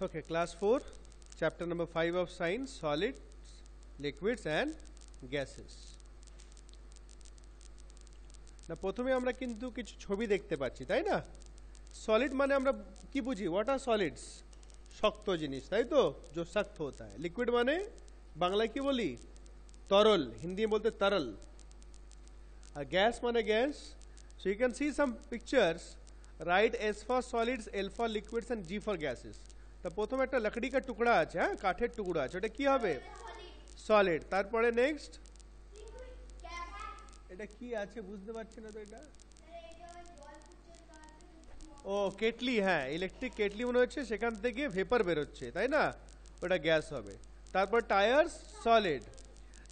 Okay, class 4, chapter number 5 of science, solids, liquids and gases. না প্রথমে আমরা কিন্তু কিছু ছবি দেখতে পাচ্ছি তাই না সলিড মানে আমরা কি বুঝি হোয়াট আর সলিডস শক্ত জিনিস তাই তো জো শক্ত হতা লিকুইড মানে বাংলায় কি বলি তরল হিন্দি বলতে তরল আর গ্যাস মানে gas so you can see some pictures right S for solids L for liquids and G for gases তা প্রথমে একটা কা টুকরা আছে হ্যাঁ কাঠের টুকরো আছে ওটা কি হবে সলিড তারপরে নেক্সট এটা কি আছে বুঝতে পারছি না তো এটা ও কেটলি হ্যাঁ ইলেকট্রিক কেটলি মনে হচ্ছে সেখান থেকে ভেপার বেরোচ্ছে তাই না ওটা গ্যাস হবে তারপর টায়ার্স সলিড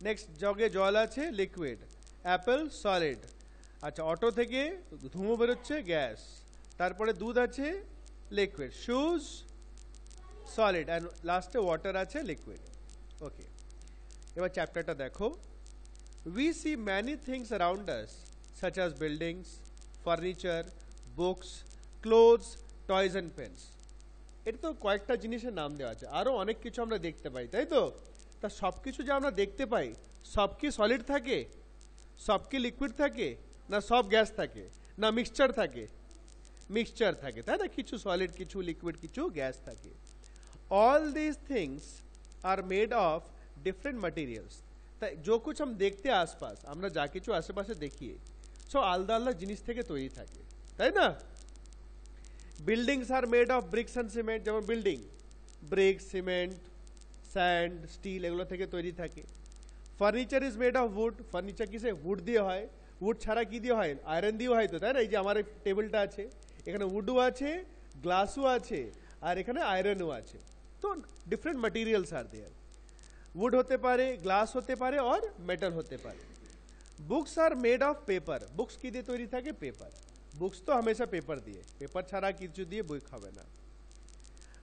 নেক্সট জগে জল আছে লিকুইড অ্যাপেল সলিড আচ্ছা অটো থেকে ধুঁয়ো বেরোচ্ছে গ্যাস তারপরে দুধ আছে লিকুইড শুজ সলিড অ্যান্ড লাস্টে ওয়াটার আছে লিকুইড ওকে এবার চ্যাপ্টারটা দেখো we see many things around us such as buildings furniture books clothes toys and pens এটা তো কয়েকটা জিনিসের নাম দেওয়া আছে আরও অনেক কিছু আমরা দেখতে পাই তাই তো তা সব কিছু যা আমরা দেখতে পাই সব কি সলিড থাকে সব কি লিকুইড থাকে না সব গ্যাস থাকে না মিক্সচার থাকে মিক্সচার থাকে তাই না কিছু সলিড কিছু লিকুইড কিছু গ্যাস থাকে all these things are made of different materials তাই যো কিছু আমরা দেখতে আশপাশ আমরা যা কিছু আশেপাশে দেখি সব আলাদা আলাদা জিনিস থেকে তৈরি থাকে তাই না buildings are made of bricks and cement যেমন building bricks cement sand steel এগুলো থেকে তৈরি থাকে furniture is made of wood furniture কিসে উড দিয়ে হয় উড ছাড়া কী দিয়ে হয় আয়রন দিয়েও হয় তো তাই না এই যে আমার টেবিলটা আছে এখানে উডও আছে গ্লাসও আছে আর এখানে আয়রনও আছে তো different materials are there wood হতে পারে গ্লাস হতে পারে অর মেটাল হতে পারে books are made of paper books কি দিয়ে তৈরি থাকে পেপার বুকস তো হমেশা পেপার দিয়ে পেপার ছাড়া কিছু দিয়ে বই খাবে না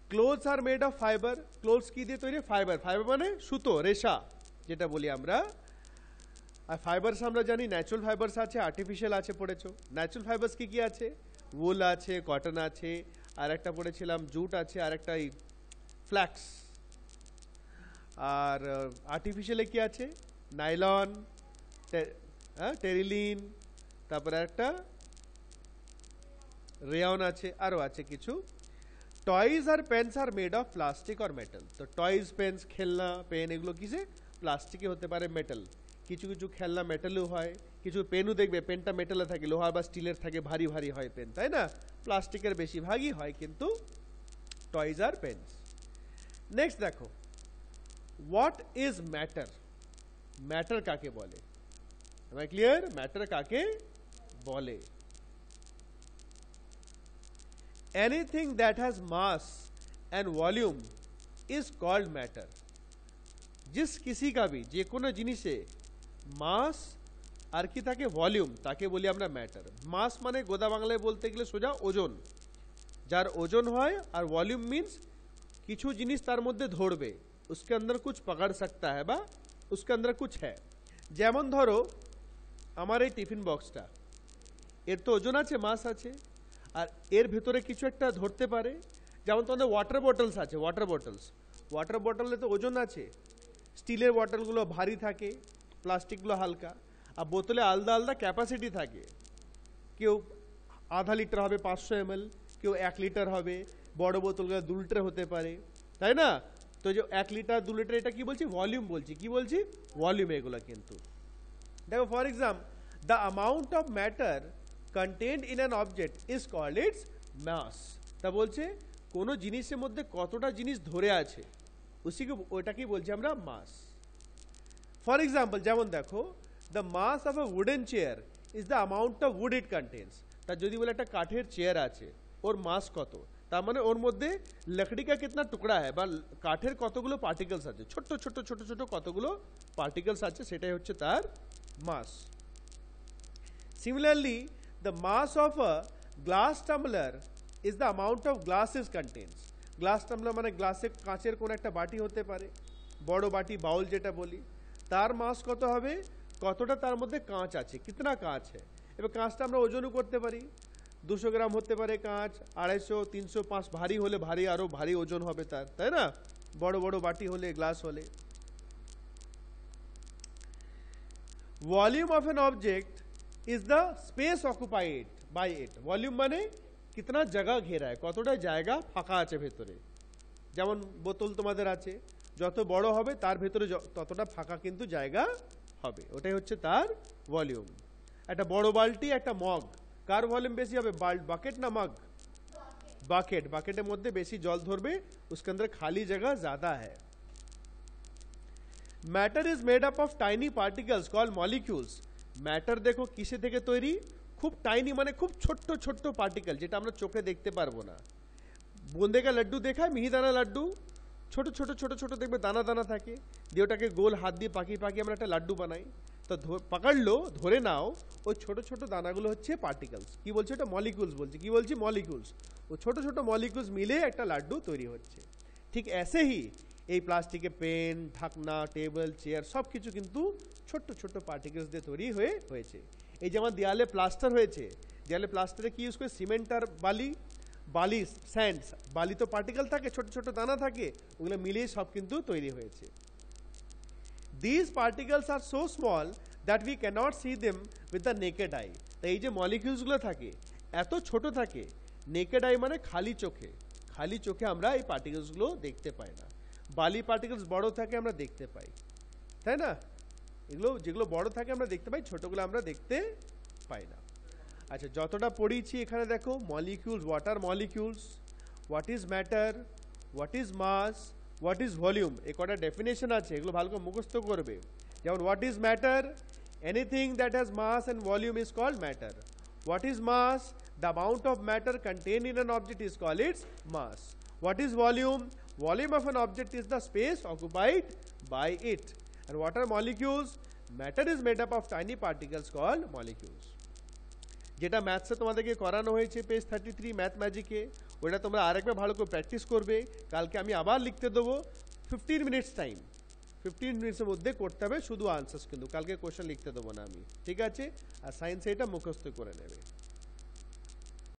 clothes are made of fibre clothes কি দিয়ে তৈরি ফাইবার ফাইবার মানে সুতো রেশা যেটা বলি আমরা আর ফাইবার্স আমরা জানি ন্যাচুরাল ফাইবার্স আছে আর্টিফিশিয়াল আছে পড়েছো ন্যাচুরাল ফাইবার্স কি কি আছে উল আছে কটন আছে আর একটা পড়েছিলাম জুট আছে আর একটা ফ্ল্যাক্স আর আর্টিফিশিয়ালে কি আছে নাইলন হ্যাঁ টেরিলিন তারপরে একটা রেয়ন আছে আরও আছে কিছু টয়েজ আর pens are made of plastic আর মেটাল তো টয়েজ পেন্স খেলনা পেন এগুলো কিসে প্লাস্টিকে হতে পারে মেটাল কিছু কিছু খেলনা মেটালও হয় কিছু পেনও দেখবে পেনটা মেটালে থাকে লোহার বা স্টিলের থাকে ভারী ভারী হয় পেন তাই না প্লাস্টিকের বেশিরভাগই হয় কিন্তু টয়েজ আর পেন্স नेक्स्ट देखो वॉट इज मैटर मैटर काके बोले मैं क्लियर मैटर काके बोले anything that has mass and volume is called matter जिस किसी का भी जे कोनो जिनिसे মাস আর কি থাকে ভলিউম তাকে বলি আমরা ম্যাটার মাস মানে গোদা বাংলায় বলতে গেলে সোজা ওজন যার ওজন হয় আর ভলিউম মিনস কিছু জিনিস তার মধ্যে ধরবে उसके अंदर कुछ पकड़ सकता है बा उसके अंदर कुछ है যেমন ধরো আমার এই টিফিন বক্সটা এর তো ওজন আছে মাস আছে আর এর ভিতরে কিছু একটা ধরতে পারে যেমন তোমরা ওয়াটার বোতলস আছে ওয়াটার বোতলস ওয়াটার বোটল এর তো ওজন আছে স্টিলের ওয়াটল গুলো ভারী থাকে প্লাস্টিক গুলো হালকা আর বোতলে আলদা আলদা ক্যাপাসিটি থাকে কিউ आधा লিটার হবে 500 ml কেউ এক লিটার হবে বড় বোতলগুলো দু লিটার হতে পারে তাই না তো যে এক লিটার দু লিটার এটা কি বলছি ভলিউম বলছি কি বলছি ভলিউম এগুলো কিন্তু দেখো for exam the amount of matter content in an object is called its mass তা বলছে কোনো জিনিসের মধ্যে কতটা জিনিস ধরে আছে উসিকে ওটাকেই বলছি আমরা মাস ফর এক্সাম্পল যেমন দেখো the mass of a wooden chair is the amount of wood it contents তা যদি বলে একটা কাঠের চেয়ার আছে ওর মাস কত তার মানে ওর মধ্যে লাকড়িকা কেতনা টুকরা হয় বা কাঠের কতগুলো পার্টিকলস আছে ছোট্ট ছোট্ট ছোট ছোট কতগুলো পার্টিকলস আছে সেটাই হচ্ছে তার mass similarly the mass of a glass tumbler is the amount of glasses contents glass tumbler মানে গ্লাসে কাঁচের কোনো একটা বাটি হতে পারে বড় বাটি বাউল যেটা বলি তার মাস কত হবে কতটা তার মধ্যে কাঁচ আছে কিতনা কাঁচ হ্যাঁ এবার কাঁচটা আমরা ওজনও করতে পারি দুশো গ্রাম হতে পারে কাঁচ আড়াইশো তিনশো পাঁচ ভারী হলে ভারী আরও ভারী ওজন হবে তার তাই না বড় বড় বাটি হলে গ্লাস হলে volume of an object is the space occupied by it volume মানে কিতনা জায়গা ঘেরায় কতটা জায়গা ফাঁকা আছে ভেতরে যেমন বোতল তোমাদের আছে যত বড় হবে তার ভেতরে ততটা ফাঁকা কিন্তু জায়গা হবে ওটাই হচ্ছে তার ভলিউম একটা বড় বালতি একটা মগ कार वॉल्यूम बेसि बाल्ट बकेट ना मग बकेट बकेट मध्य बेसि जल धरबे उसके अंदर खाली जगह ज्यादा है matter is made up of tiny particles call molecules matter देखो किसे थे तैरी खूब टाइनी मान खूब छोट छोट पार्टिकल जो चोखे देखते पारबो ना का लड्डू देखा है मिहिदाना लड्डू ছোট ছোট ছোট ছোট দেখবে দানা দানা থাকে দিয়ে ওটাকে গোল হাত দিয়ে পাকিয়ে পাকিয়ে আমরা একটা লাড্ডু বানাই তা পাকাড়লো ধরে নাও ওই ছোট ছোট দানাগুলো হচ্ছে পার্টিকলস কি বলছে ওটা মলিকুলস বলছে কি বলছি মলিকুলস ও ছোট ছোট মলিকুলস মিলে একটা লাড্ডু তৈরি হচ্ছে ঠিক এসেই এই প্লাস্টিকে পেন ঢাকনা টেবিল চেয়ার সব কিছু কিন্তু ছোট্ট ছোট্ট পার্টিকেলস দিয়ে তৈরি হয়ে হয়েছে এই যেমন দেয়ালে প্লাস্টার হয়েছে দেয়ালে প্লাস্টারে কি ইউজ করে সিমেন্ট আর বালি বালি স্যান্ডস বালি তো পার্টিকেল থাকে ছোট ছোট দানা থাকে ওগুলো মিলিয়ে সব কিন্তু তৈরি হয়েছে this particles are so small that we cannot see them with the naked eye তাই এই যে মলিকিউলসগুলো থাকে এত ছোট থাকে নেকেড আই মানে খালি চোখে খালি চোখে আমরা এই পার্টিকেলসগুলো দেখতে পাই না বালি পার্টিকেলস বড় থাকে আমরা দেখতে পাই তাই না এগুলো যেগুলো বড় থাকে আমরা দেখতে পাই ছোটগুলো আমরা দেখতে পাই না আচ্ছা যতটা পড়িয়েছি এখানে দেখো molecules water molecules what is matter what is mass what is volume এ কটা ডেফিনেশন আছে এগুলো ভালো করে মুখস্থ করবে যেমন what is matter anything that has mass and volume is called matter what is mass the amount of matter content in an object is call its mass what is volume volume of an object is the space occupied by it and water molecules matter is made up of tiny particles call molecules যেটা ম্যাথসে তোমাদেরকে করানো হয়েছে page thirty three math ম্যাজিকে ওটা তোমরা আরেকবার ভালো করে প্র্যাকটিস করবে কালকে আমি আবার লিখতে দেবো ফিফটিন মিনিটস টাইম ফিফটিন মিনিটসের মধ্যে করতে হবে শুধু আনসার্স কিন্তু কালকে কোয়েশ্চেন লিখতে দেবো না আমি ঠিক আছে আর সায়েন্সে এটা মুখস্থ করে নেবে